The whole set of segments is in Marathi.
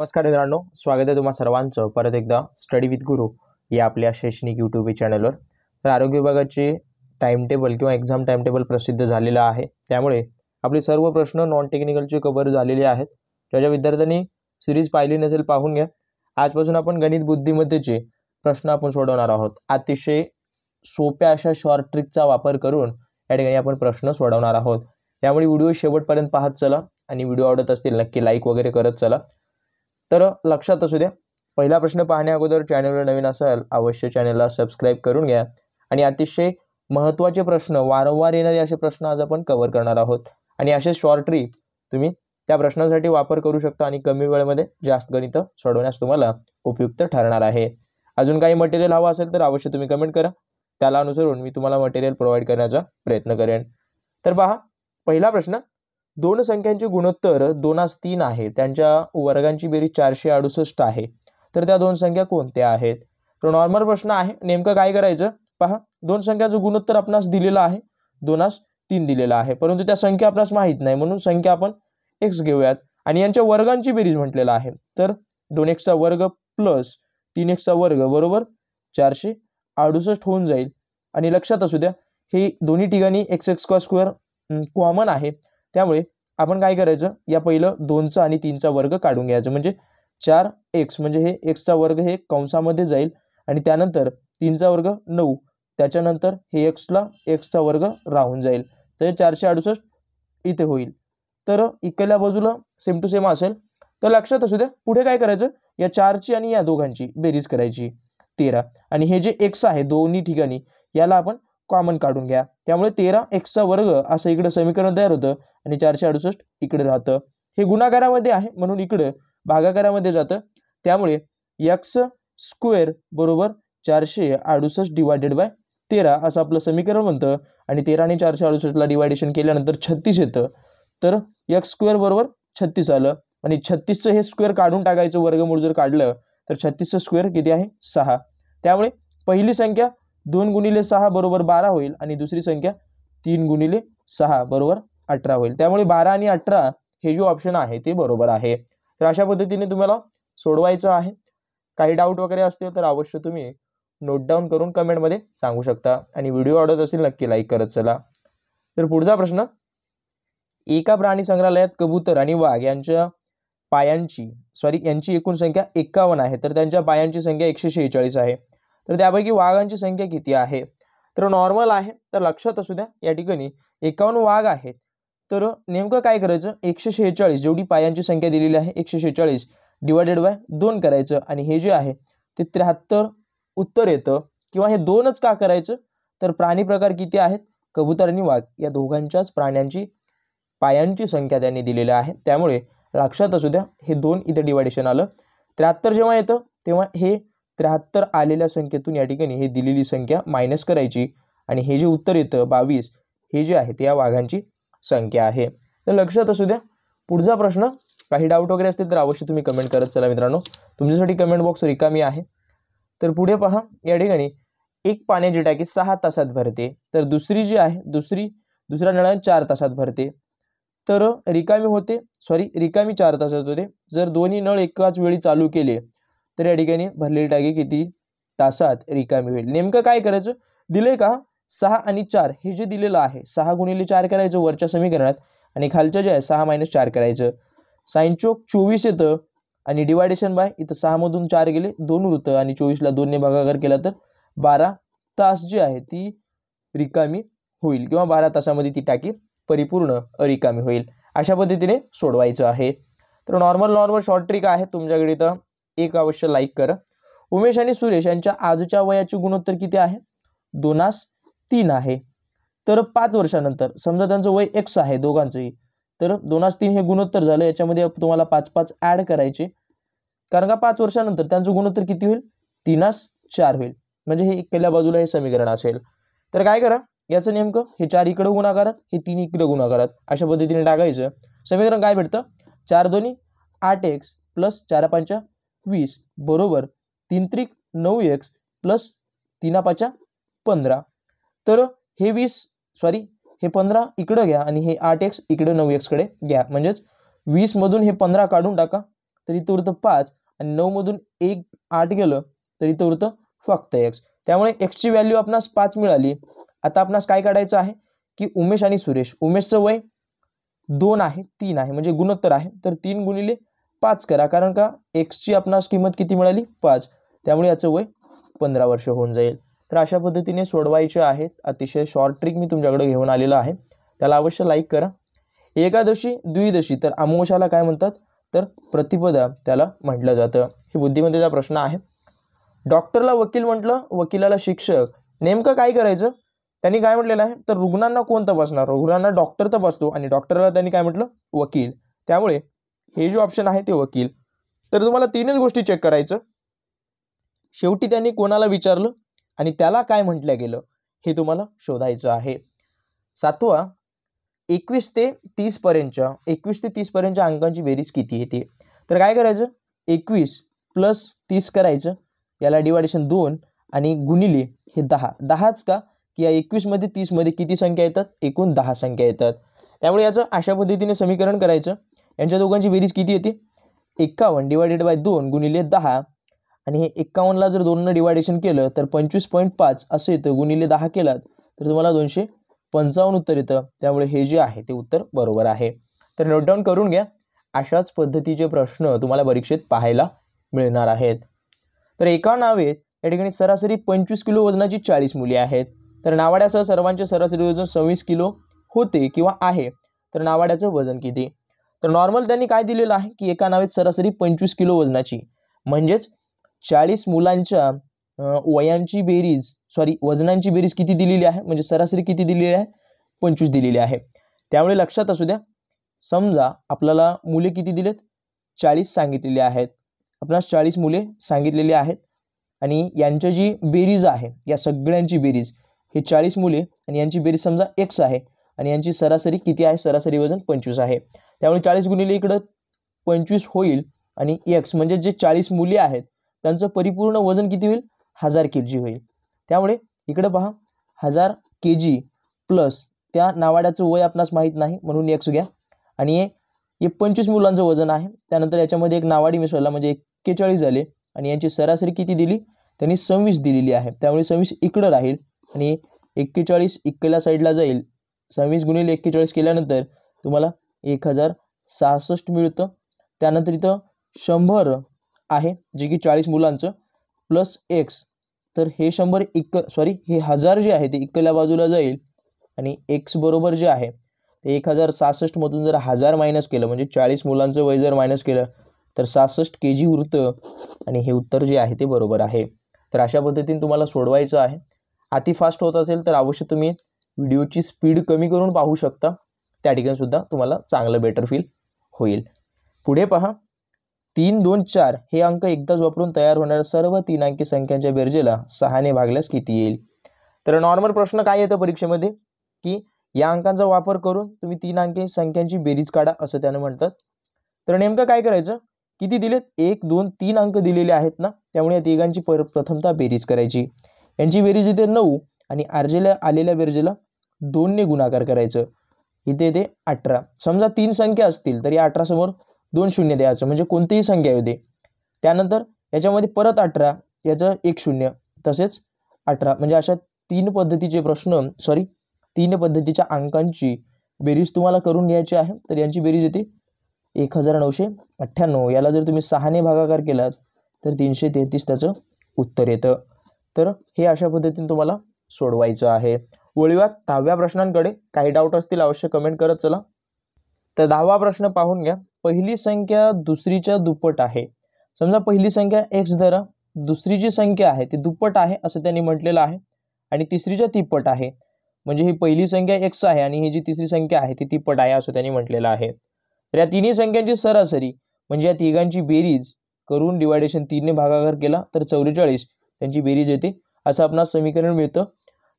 नमस्कार मित्रांनो स्वागत आहे तुम्हा सर्वांचं परत एकदा स्टडी विथ गुरु या आपल्या शैक्षणिक यूट्यूब चॅनलवर तर आरोग्य विभागाची टाईमटेबल किंवा एक्झाम टाईमटेबल प्रसिद्ध झालेलं आहे त्यामुळे आपले सर्व प्रश्न नॉन टेक्निकलचे कवर झालेले आहेत ज्या ज्या विद्यार्थ्यांनी सिरीज पाहिली नसेल पाहून घ्या आजपासून आपण गणित बुद्धिमत्तेचे प्रश्न आपण सोडवणार आहोत अतिशय सोप्या अशा शॉर्ट ट्रिकचा वापर करून या ठिकाणी आपण प्रश्न सोडवणार आहोत त्यामुळे व्हिडिओ शेवटपर्यंत पाहत चला आणि व्हिडिओ आवडत असतील नक्की लाईक वगैरे करत चला तर लक्षात असू द्या पहिला प्रश्न पाहण्या अगोदर चॅनलवर नवीन असाल अवश्य चॅनलला सबस्क्राईब करून घ्या आणि अतिशय महत्त्वाचे प्रश्न वारंवार येणारे असे प्रश्न आज आपण कव्हर करणार आहोत आणि असे शॉर्ट तुम्ही त्या प्रश्नासाठी वापर करू शकता आणि कमी वेळेमध्ये जास्त गणित सोडवण्यास तुम्हाला उपयुक्त ठरणार आहे अजून काही मटेरियल हवं असेल तर अवश्य तुम्ही कमेंट करा त्याला अनुसरून मी तुम्हाला मटेरियल प्रोव्हाइड करण्याचा प्रयत्न करेन तर पहा पहिला प्रश्न दोन संख्यांचे गुणोत्तर दोनास तीन आहे त्यांच्या वर्गांची बेरीज चारशे अडुसष्ट आहे तर त्या दोन संख्या कोणत्या आहेत तर नॉर्मल प्रश्न आहे नेमकं काय करायचं पहा दोन संख्याचं गुणोत्तर आपणास दिलेलं आहे दोनास तीन दिलेला आहे परंतु त्या संख्या आपणास माहीत नाही म्हणून संख्या आपण एक्स घेऊयात आणि यांच्या वर्गांची बेरीज म्हटलेला आहे तर दोन एक्सचा वर्ग प्लस तीन एक्सचा वर्ग बरोबर चारशे अडुसष्ट होऊन जाईल आणि लक्षात असू द्या हे दोन्ही ठिकाणी एक्स एक्स स्क्वेअर कॉमन आहे त्यामुळे आपण काय करायचं या पहिलं दोनचा आणि तीनचा वर्ग काढून घ्यायचं म्हणजे चार एक्स म्हणजे हे एक्सचा वर्ग हे कंसामध्ये जाईल आणि त्यानंतर तीनचा वर्ग नऊ त्याच्यानंतर हे एक्सला एक्सचा वर्ग राहून जाईल तर चारशे अडुसष्ट इथे होईल तर इकल्या बाजूला सेम टू सेम असेल तर लक्षात असू द्या पुढे काय करायचं या चारची आणि या दोघांची बेरीज करायची तेरा आणि हे जे एक्स आहे दोन्ही ठिकाणी याला आपण कॉमन काढून घ्या त्यामुळे तेरा एक्सचा वर्ग असं इकडं समीकरण तयार होतं आणि चारशे अडुसष्ट इकडे राहतं हे गुणाकारामध्ये आहे म्हणून इकडं भागाकारामध्ये जातं त्यामुळे एक्स स्क्वेअर बरोबर चारशे अडुसष्ट डिवायडेड बाय तेरा असं आपलं समीकरण म्हणतं आणि तेरा आणि चारशे अडुसष्टला डिवायडेशन केल्यानंतर छत्तीस येतं तर एक्स स्क्वेअर बरोबर छत्तीस आलं आणि छत्तीसचं हे स्क्वेअर काढून टाकायचं वर्गमूळ जर काढलं तर छत्तीसचं स्क्वेअर किती आहे सहा त्यामुळे पहिली संख्या दोन गुणिले सहा बरोबर बारा होईल आणि दुसरी संख्या तीन गुणिले सहा बरोबर अठरा होईल त्यामुळे बारा आणि अठरा हे जे ऑप्शन आहे ते बरोबर आहे तर अशा पद्धतीने तुम्हाला सोडवायचं आहे काही डाऊट वगैरे असतील तर अवश्य तुम्ही नोट डाऊन करून कमेंटमध्ये सांगू शकता आणि व्हिडिओ आवडत असेल नक्की लाईक करत चला तर पुढचा प्रश्न एका प्राणी संग्रहालयात कबूतर आणि वाघ यांच्या पायांची सॉरी यांची एकूण संख्या एकावन्न आहे तर त्यांच्या पायांची संख्या एकशे शेहेचाळीस आहे तर त्यापैकी वाघांची संख्या किती आहे तर नॉर्मल आहे तर लक्षात असू द्या या ठिकाणी एकावन्न वाघ आहेत तर नेमकं काय करायचं एकशे शेहेचाळीस जेवढी पायांची संख्या दिलेली आहे एकशे शेहेचाळीस डिवायडेड बाय दोन करायचं आणि हे जे आहे ते त्र्याहत्तर उत्तर येतं किंवा हे दोनच का करायचं तर प्राणी प्रकार किती आहेत कबूतर आणि वाघ या दोघांच्याच प्राण्यांची पायांची संख्या त्यांनी दिलेली आहे त्यामुळे लक्षात असू द्या हे दोन इथे डिवायडेशन आलं त्र्याहत्तर जेव्हा येतं तेव्हा हे त्र्याहत्तर आलेल्या संख्येतून या ठिकाणी हे दिलेली संख्या मायनस करायची आणि हे जे उत्तर येतं बावीस हे जे आहे ते या वाघांची संख्या आहे तर लक्षात असू द्या पुढचा प्रश्न काही डाऊट वगैरे असतील तर अवश्य तुम्ही कमेंट करत चला मित्रांनो तुमच्यासाठी कमेंट बॉक्स रिकामी आहे तर पुढे पहा या ठिकाणी एक पाण्याची टाकी सहा तासात भरते तर दुसरी जी आहे दुसरी दुसरा नळ चार तासात भरते तर रिकामी होते सॉरी रिकामी चार तासात होते जर दोन्ही नळ एकाच वेळी चालू केले तर या ठिकाणी भरलेली टाकी किती तासात रिकामी होईल नेमकं काय करायचं दिले का सहा आणि चार हे जे दिलेलं आहे सहा गुणिले चार करायचं वरच्या समीकरणात आणि खालच्या जे आहे सहा मायनस चार करायचं साईन चोक चोवीस येतं आणि डिवायडेशन बाय इथं सहामधून चार गेले दोन उरतं आणि चोवीसला दोनने भागाकार केला तर बारा तास जी आहे ती रिकामी होईल किंवा बारा तासामध्ये ती टाकी परिपूर्ण रिकामी होईल अशा पद्धतीने सोडवायचं आहे तर नॉर्मल नॉर्मल शॉर्ट ट्रिक आहे तुमच्याकडे इथं एक अवश्य लाईक करा उमेश आणि सुरेश यांच्या आजच्या वयाची गुणोत्तर किती आहे दोनास तीन आहे तर पाच वर्षानंतर समजा त्यांचं वय एक्स आहे दोघांचंही तर दोनास तीन हे गुणोत्तर झालं याच्यामध्ये तुम्हाला पाच पाच ऍड करायचे कारण का पाच वर्षानंतर त्यांचं गुणोत्तर किती होईल तीनास चार होईल म्हणजे हे पहिल्या बाजूला हे समीकरण असेल तर काय करा याचं नेमकं हे चार इकडं गुणाकारात हे तीन इकडं गुणाकारात अशा पद्धतीने टाकायचं समीकरण काय भेटतं चार दोन्ही आठ एक्स प्लस चार पाच वीस बरोबर तीन त्रिक नऊ एक्स प्लस पाचा पंधरा तर हे वीस सॉरी हे पंधरा इकडं घ्या आणि हे आठ एक्स इकडं नऊ एक्सकडे घ्या म्हणजेच वीसमधून हे पंधरा काढून टाका तरी तो उरतं पाच आणि नऊ मधून एक आठ गेलं तरी तो उरतं फक्त एक्स त्यामुळे एक्सची व्हॅल्यू आपणास पाच मिळाली आता आपणास काय काढायचं आहे की उमेश आणि सुरेश उमेशचं वय दोन आहे तीन आहे म्हणजे गुणोत्तर आहे तर तीन गुणिले पाच करा कारण का एक्सची आपणास किंमत किती मिळाली पाच त्यामुळे याचं वय पंधरा वर्ष होऊन जाईल तर अशा पद्धतीने सोडवायचे आहेत अतिशय शॉर्ट ट्रिक मी तुमच्याकडे घेऊन आलेलं आहे त्याला अवश्य लाईक करा एकादशी द्विदशी तर अमोशाला काय म्हणतात तर प्रतिपदा त्याला म्हटलं जातं हे बुद्धिमत्तेचा प्रश्न आहे डॉक्टरला वकील म्हटलं वकिलाला शिक्षक नेमकं काय करायचं त्यांनी काय म्हटलेलं आहे तर रुग्णांना कोण तपासणार रुग्णांना डॉक्टर तपासतो आणि डॉक्टरला त्यांनी काय म्हटलं वकील त्यामुळे हे जे ऑप्शन आहे ते वकील तर तुम्हाला तीनच गोष्टी चेक करायचं शेवटी त्यांनी कोणाला विचारलं आणि त्याला काय म्हटलं गेलं हे तुम्हाला शोधायचं आहे सातवा एकवीस ते तीसपर्यंतच्या एकवीस ते तीसपर्यंतच्या अंकांची बेरीज किती येते तर काय करायचं एकवीस प्लस तीस करायचं याला डिवायडेशन दोन आणि गुणिले हे दहा दहाच का की या एकवीसमध्ये तीसमध्ये किती संख्या येतात एकूण दहा संख्या येतात त्यामुळे याचं अशा पद्धतीने समीकरण करायचं यांच्या दोघांची बेरीज किती येते एक्कावन्न डिवायडेड बाय दोन गुणिले दहा आणि हे एक्कावन्नला जर दोननं डिवायडेशन केलं तर पंचवीस पॉईंट पाच असं येतं गुणिले दहा केलात तर तुम्हाला दोनशे पंचावन्न उत्तर येतं त्यामुळे हे जे आहे ते उत्तर बरोबर आहे तर नोटडाऊन करून घ्या अशाच पद्धतीचे प्रश्न तुम्हाला परीक्षेत पाहायला मिळणार आहेत तर एका नावे या ठिकाणी सरासरी पंचवीस किलो वजनाची चाळीस मुली आहेत तर नावाड्यासह सर्वांचे सरासरी वजन सव्वीस किलो होते किंवा आहे तर नावाड्याचं वजन किती तर नॉर्मल त्यांनी काय दिलेलं आहे की एका नावेत सरासरी पंचवीस किलो वजनाची म्हणजेच चाळीस मुलांच्या वयांची बेरीज सॉरी वजनांची बेरीज किती दिलेली आहे म्हणजे सरासरी किती दिलेली आहे पंचवीस दिलेली आहे त्यामुळे लक्षात असू द्या समजा आपल्याला मुले किती दिलेत चाळीस सांगितलेली आहेत आपणास चाळीस मुले सांगितलेली आहेत आणि यांच्या जी बेरीज आहे या सगळ्यांची बेरीज हे चाळीस मुले आणि यांची बेरीज समजा एक्स आहे आणि यांची सरासरी किती आहे सरासरी वजन पंचवीस आहे त्यामुळे चाळीस गुणिले इकडं पंचवीस होईल आणि एक्स म्हणजे जे चाळीस मुली आहेत त्यांचं परिपूर्ण वजन किती होईल हजार के जी होईल त्यामुळे इकडं पहा हजार के जी प्लस त्या नावाड्याचं वय आपणास माहीत नाही म्हणून एक्स घ्या आणि हे हे पंचवीस मुलांचं वजन आहे त्यानंतर याच्यामध्ये एक नावाडी मिसळला म्हणजे एक्केचाळीस झाले आणि यांची सरासरी किती दिली त्यांनी सव्वीस दिलेली आहे त्यामुळे सव्वीस इकडं राहील आणि एक्केचाळीस इक्केला साईडला जाईल सव्वीस गुणिले एक्केचाळीस केल्यानंतर तुम्हाला एक हजार सहासष्ट मिळतं त्यानंतर इथं शंभर आहे जे की चाळीस मुलांचं प्लस एक्स तर हे शंभर इक्क सॉरी हे हजार जे आहे ते इक्कल्या बाजूला जाईल आणि एक्स बरोबर जे आहे ते एक हजार सहासष्टमधून जर हजार मायनस केलं म्हणजे चाळीस मुलांचं वय जर मायनस केलं तर सहासष्ट के जी उरतं आणि हे उत्तर जे आहे ते बरोबर आहे तर अशा पद्धतीने तुम्हाला सोडवायचं आहे अति फास्ट होत असेल तर अवश्य तुम्ही व्हिडिओची स्पीड कमी करून पाहू शकता त्या सुद्धा तुम्हाला चांगलं बेटर फील होईल पुढे पहा तीन दोन चार हे अंक एकदाच वापरून तयार होणाऱ्या सर्व तीन अंकी संख्यांच्या बेरजेला सहाने भागल्यास किती येईल तर नॉर्मल प्रश्न काय येतं परीक्षेमध्ये की या अंकांचा वापर करून तुम्ही तीन अंकी संख्यांची बेरीज काढा असं त्यानं म्हणतात तर नेमकं काय करायचं किती दिलेत एक दोन तीन अंक दिलेले आहेत ना त्यामुळे या तिघांची प्रथमता बेरीज करायची यांची बेरीज येते नऊ आणि आरजेला आलेल्या बेरजेला दोनने गुणाकार करायचं इथे येते अठरा समजा तीन संख्या असतील तर या अठरासमोर दोन शून्य द्यायचं म्हणजे कोणतीही संख्या येऊ दे त्यानंतर याच्यामध्ये परत अठरा याचं एक शून्य तसेच अठरा म्हणजे अशा तीन पद्धतीचे प्रश्न सॉरी तीन पद्धतीच्या अंकांची बेरीज तुम्हाला करून घ्यायची आहे तर यांची बेरीज येते एक हजार नऊशे अठ्ठ्याण्णव याला जर तुम्ही सहाने भागाकार केलात तर तीनशे तेहतीस त्याचं उत्तर येतं तर हे अशा पद्धतीने तुम्हाला सोडवायचं आहे वळूया दहाव्या प्रश्नांकडे काही डाऊट असतील अवश्य कमेंट करत चला तर दहावा प्रश्न पाहून घ्या पहिली संख्या दुसरीच्या दुप्पट आहे समजा पहिली संख्या एक्स धरा दुसरी जी संख्या आहे ती दुप्पट आहे असं त्यांनी म्हटलेलं आहे आणि तिसरीच्या तिप्पट आहे म्हणजे ही पहिली संख्या एक्स आहे आणि ही जी तिसरी संख्या आहे ती तिप्पट आहे असं त्यांनी म्हटलेलं आहे तर या तिन्ही संख्यांची सरासरी म्हणजे या तिघांची बेरीज करून डिवायडेशन तीनने भागाकार केला तर चौवेचाळीस त्यांची बेरीज येते असं आपण समीकरण मिळतं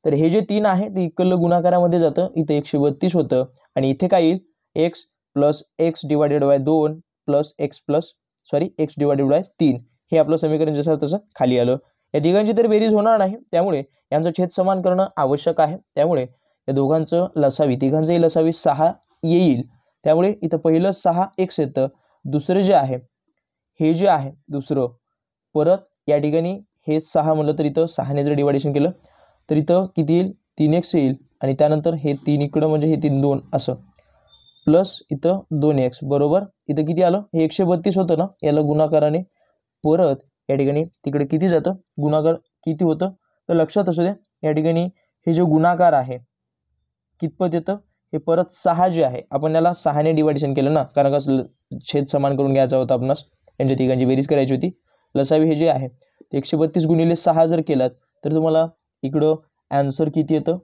तर हे जे तीन आहे ते इक्वल गुणाकारामध्ये जातं इथे एकशे बत्तीस होतं आणि इथे काय येईल x plus x divided by दोन plus x plus sorry x divided by तीन हे आपलं समीकरण जसं तसं खाली आलं या तिघांची तर बेरीज होणार नाही त्यामुळे यांचं छेद समान करणं आवश्यक आहे त्यामुळे या दोघांचं लसावी तिघांचंही लसावी सहा येईल त्यामुळे इथं पहिलं सहा एक्स येतं दुसरं जे आहे हे जे आहे दुसरं परत या ठिकाणी हे सहा म्हटलं तर इथं सहाने जर डिवायडेशन केलं तर इथं किती येईल तीन एक्स येईल आणि त्यानंतर हे तीन इकडं म्हणजे हे तीन दोन असं प्लस इथं दोन एक्स बरोबर इथं किती आलं हे एकशे बत्तीस होतं ना याला गुणाकाराने परत या ठिकाणी तिकडे किती जातं गुणाकार किती होतं तर लक्षात असू द्या या ठिकाणी हे जे गुणाकार आहे कितपत येतं हे परत सहा जे आहे आपण याला सहाने डिवायडेशन केलं ना कारण का छेद समान करून घ्यायचा होता आपणास यांच्या तिघांची बेरीज करायची होती लसावी हे जे आहे ते एकशे बत्तीस गुणिले सहा जर केलात तर तुम्हाला इकडं ॲन्सर किती येतं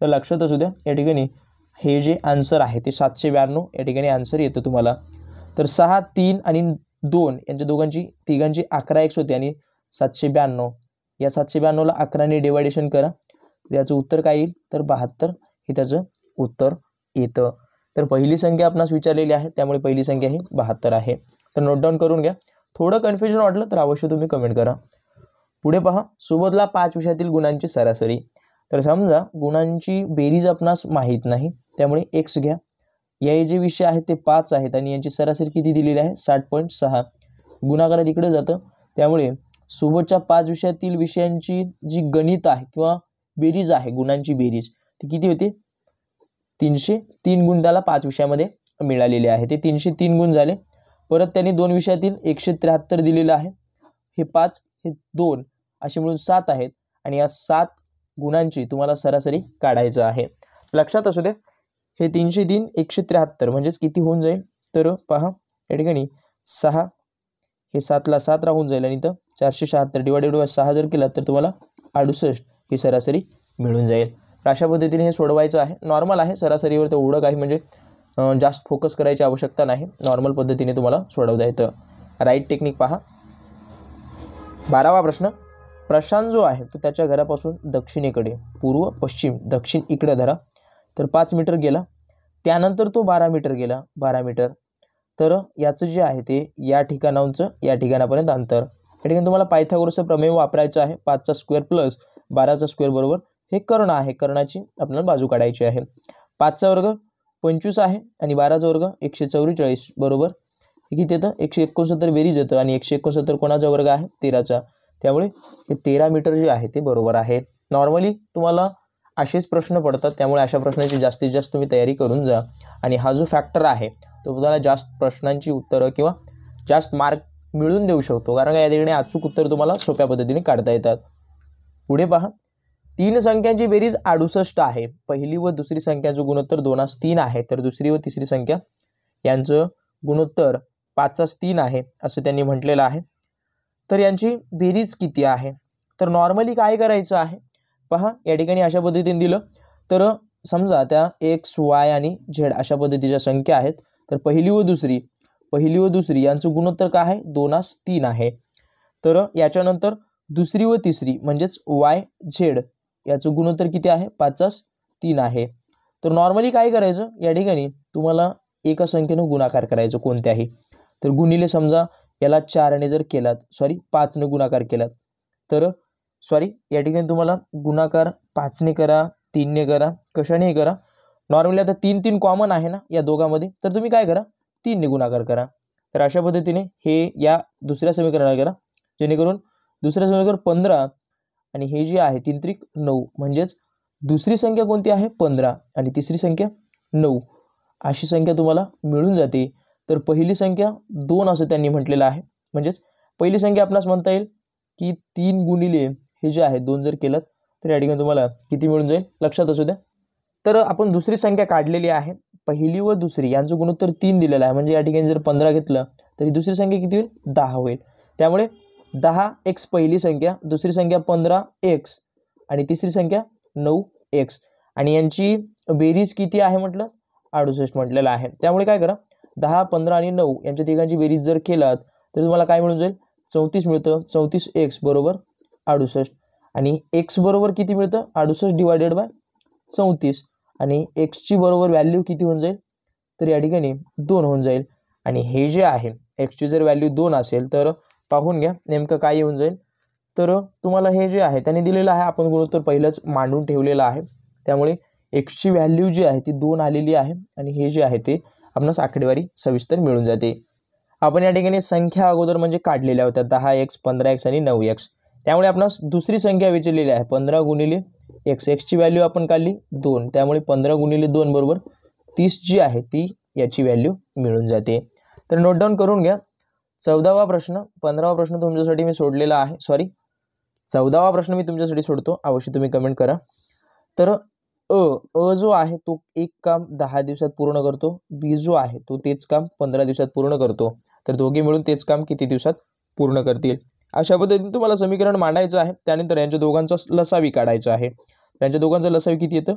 तर लक्षात असू द्या या ठिकाणी हे जे आन्सर आहे ते सातशे ब्याण्णव या ठिकाणी आन्सर येतं तुम्हाला तर सहा तीन आणि दोन यांच्या दोघांची तिघांची अकरा एक्स होते आणि सातशे ब्याण्णव या सातशे ब्याण्णवला अकराने डिवायडेशन करा याचं उत्तर काय येईल तर बहात्तर हे त्याचं उत्तर येतं तर पहिली संख्या आपणास विचारलेली आहे त्यामुळे पहिली संख्या ही बहात्तर आहे तर नोट डाऊन करून घ्या थोडं कन्फ्युजन वाटलं तर अवश्य तुम्ही कमेंट करा पुढे पहा सोबतला पाच विषयातील गुणांची सरासरी तर समजा गुणांची बेरीज आपणास माहीत नाही त्यामुळे एक्स घ्या या जे विषय आहेत ते पाच आहेत आणि यांची सरासरी किती दिलेली आहे साठ पॉईंट सहा गुणाकारात इकडे जातं त्यामुळे सुबोधच्या पाच विषयातील विषयांची जी गणित आहे किंवा बेरीज आहे गुणांची बेरीज ती किती होती तीनशे तीन गुण त्याला पाच विषयामध्ये मिळालेले आहे ते तीनशे तीन गुण झाले परत त्यांनी दोन विषयातील एकशे त्र्याहत्तर दिलेलं आहे हे पाच हे दोन असे मिळून सात आहेत आणि या सात गुणांची तुम्हाला सरासरी काढायचं आहे लक्षात असू द्या हे तीनशे तीन एकशे त्र्याहत्तर म्हणजेच किती होऊन जाईल तर पहा या ठिकाणी सहा हे सातला सात राहून जाईल आणि तर चारशे शहात्तर डिवायडेड बाय सहा जर केला तर तुम्हाला अडुसष्ट ही सरासरी मिळून जाईल अशा पद्धतीने हे सोडवायचं आहे नॉर्मल आहे सरासरीवर ते ओढक आहे म्हणजे जास्त फोकस करायची आवश्यकता नाही नॉर्मल पद्धतीने तुम्हाला सोडवता येतं राईट टेक्निक पहा बारावा प्रश्न प्रशांत जो आहे तो त्याच्या घरापासून दक्षिणेकडे पूर्व पश्चिम दक्षिण इकडे धरा तर पाच मीटर गेला त्यानंतर तो बारा मीटर गेला बारा मीटर तर याचं जे आहे ते या ठिकाणाहूनचं या ठिकाणापर्यंत अंतर या ठिकाणी तुम्हाला पायथागोरचं प्रमेय वापरायचं आहे पाचचा स्क्वेअर प्लस बाराचा स्क्वेअर बरोबर हे कर्ण आहे कर्णाची आपल्याला बाजू काढायची आहे पाचचा वर्ग पंचवीस आहे आणि बाराचा वर्ग एकशे चौवेचाळीस बरोबर किती येतं एकशे एकोणसत्तर बेरीज येतं आणि एकशे एकोणसत्तर कोणाचा वर्ग आहे तेराचा त्यामुळे ते तेरा मीटर जे आहे ते बरोबर आहे नॉर्मली तुम्हाला असेच प्रश्न पडतात त्यामुळे अशा प्रश्नांची जास्तीत जास्त तुम्ही तयारी करून जा आणि हा जो फॅक्टर आहे तो तुम्हाला जास्त प्रश्नांची उत्तरं किंवा जास्त मार्क मिळून देऊ शकतो कारण का या ठिकाणी अचूक उत्तर तुम्हाला सोप्या पद्धतीने काढता येतात पुढे पहा तीन संख्यांची बेरीज अडुसष्ट आहे पहिली व दुसरी संख्याचं गुणोत्तर दोनास तीन आहे तर दुसरी व तिसरी संख्या यांचं गुणोत्तर पाचस तीन आहे असं त्यांनी म्हटलेलं आहे तर यांची बेरीज किती आहे तर नॉर्मली काय करायचं आहे पहा या ठिकाणी अशा पद्धतीने दिलं तर समजा त्या एक्स वाय आणि झेड अशा पद्धतीच्या संख्या आहेत तर पहिली व दुसरी पहिली व दुसरी यांचं गुणोत्तर काय आहे दोनास तीन आहे तर याच्यानंतर दुसरी व तिसरी म्हणजेच वाय झेड याचं गुणोत्तर किती आहे पाचास तीन आहे तर नॉर्मली काय करायचं या ठिकाणी तुम्हाला एका संख्येनं गुणाकार करायचं कोणत्याही तर गुणिले समजा याला चारने जर केलात सॉरी पाचने गुणाकार केलात तर सॉरी या ठिकाणी तुम्हाला गुणाकार पाचने करा तीनने करा कशाने करा नॉर्मली आता तीन तीन कॉमन आहे ना या दोघांमध्ये तर तुम्ही काय करा तीनने गुणाकार करा तर अशा पद्धतीने हे या दुसऱ्या समीकरणाला करा जेणेकरून दुसऱ्या समीकरण पंधरा आणि हे जे आहे तीन त्रिक नऊ म्हणजेच दुसरी संख्या कोणती आहे पंधरा आणि तिसरी संख्या नऊ अशी संख्या तुम्हाला मिळून जाते तर पहिली संख्या दोन असं त्यांनी म्हटलेलं आहे म्हणजेच पहिली संख्या आपणास म्हणता येईल की तीन गुणिले हे जे आहे दोन जर केलं तर या ठिकाणी तुम्हाला किती मिळून जाईल लक्षात असू द्या तर आपण दुसरी संख्या काढलेली आहे पहिली व दुसरी यांचं गुणोत्तर तीन दिलेलं आहे म्हणजे या ठिकाणी जर पंधरा घेतलं तरी दुसरी संख्या किती होईल दहा होईल त्यामुळे दहा एक्स पहिली संख्या दुसरी संख्या पंधरा एक्स आणि तिसरी संख्या नऊ एक्स आणि यांची बेरीज किती आहे म्हटलं अडुसष्ट म्हटलेलं आहे त्यामुळे काय करा दहा पंधरा आणि नऊ यांच्या तिघांची बेरीज जर केलात तर तुम्हाला काय मिळून जाईल चौतीस मिळतं चौतीस एक्स बरोबर अडुसष्ट आणि एक्स बरोबर किती मिळतं अडुसष्ट डिवायडेड बाय चौतीस आणि एक्सची बरोबर व्हॅल्यू किती होऊन जाईल तर या ठिकाणी दोन होऊन जाईल आणि हे जे आहे एक्सची जर व्हॅल्यू दोन असेल तर पाहून घ्या नेमकं काय येऊन जाईल तर तुम्हाला हे जे आहे त्याने दिलेलं आहे आपण गुणोत्तर पहिलंच मांडून ठेवलेलं आहे त्यामुळे एक्सची व्हॅल्यू जी आहे ती दोन आलेली आहे आणि हे जे आहे ते आपणास आकडेवारी सविस्तर मिळून जाते आपण या ठिकाणी संख्या अगोदर म्हणजे काढलेल्या होत्या दहा एक्स पंधरा एक्स आणि नऊ एक्स त्यामुळे आपणास दुसरी संख्या विचारलेली आहे पंधरा गुणिले एक्स एक्सची व्हॅल्यू आपण काढली दोन त्यामुळे पंधरा गुणिले दोन बरोबर तीस जी आहे ती याची व्हॅल्यू मिळून जाते तर नोट डाऊन करून घ्या चौदावा प्रश्न पंधरावा प्रश्न तुमच्यासाठी मी सोडलेला आहे सॉरी चौदावा प्रश्न मी तुमच्यासाठी सोडतो अवश्य तुम्ही कमेंट करा तर अ अ जो आहे तो एक काम दहा दिवसात पूर्ण करतो बी जो आहे तो तेच काम पंधरा दिवसात पूर्ण करतो तर दोघे मिळून तेच काम किती दिवसात पूर्ण करतील अशा पद्धतीने तुम्हाला समीकरण मांडायचं आहे त्यानंतर यांच्या दोघांचा लसावी काढायचा आहे यांच्या दोघांचं लसावी किती येतं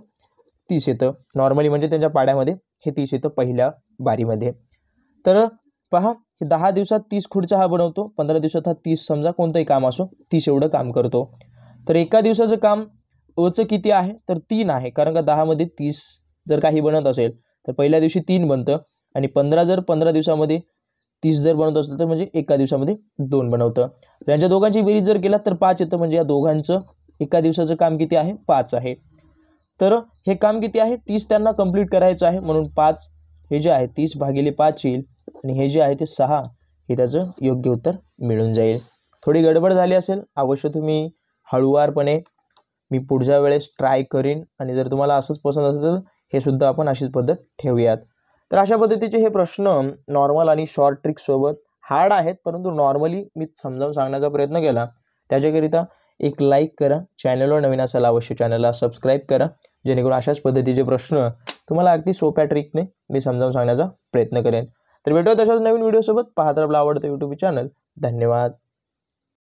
तीस येतं नॉर्मली म्हणजे त्यांच्या पाड्यामध्ये हे तीस येतं पहिल्या बारीमध्ये तर पहा हे दहा दिवसात तीस खुडचा हा बनवतो पंधरा दिवसात हा तीस समजा कोणतंही काम असो तीस एवढं काम करतो तर एका दिवसाचं काम ओचं किती आहे तर तीन आहे कारण का दहामध्ये तीस जर काही बनत असेल तर पहिल्या दिवशी तीन बनतं आणि पंधरा जर पंधरा दिवसामध्ये तीस जर बनवत असेल तर म्हणजे एका दिवसामध्ये दोन बनवतं यांच्या दोघांची बेरीज जर केला तर पाच येतं म्हणजे या दोघांचं एका दिवसाचं काम किती आहे पाच आहे तर हे काम किती आहे तीस त्यांना कंप्लीट करायचं आहे म्हणून पाच हे जे आहे तीस भागिले पाच येईल आणि हे जे आहे ते सहा हे त्याचं योग्य उत्तर मिळून जाईल थोडी गडबड झाली असेल अवश्य तुम्ही हळुवारपणे मी पुढच्या वेळेस ट्राय करीन आणि जर तुम्हाला असंच पसंत असेल तर हे सुद्धा आपण अशीच पद्धत ठेवूयात तर अशा पद्धतीचे हे प्रश्न नॉर्मल आणि शॉर्ट ट्रिकसोबत हार्ड आहेत परंतु नॉर्मली मी समजावून सांगण्याचा प्रयत्न केला त्याच्याकरिता एक लाईक करा चॅनलवर नवीन असायला अवश्य चॅनलला सबस्क्राईब करा जेणेकरून अशाच पद्धतीचे प्रश्न तुम्हाला अगदी सोप्या ट्रिकने मी समजावून सांगण्याचा प्रयत्न करेन तर भेटूया तशाच नवीन व्हिडिओसोबत पाहत आपला आवडतं यूट्यूब चॅनल धन्यवाद